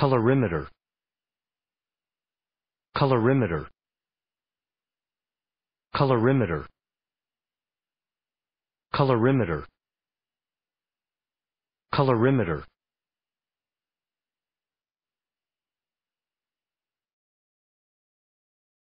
colorimeter colorimeter colorimeter colorimeter colorimeter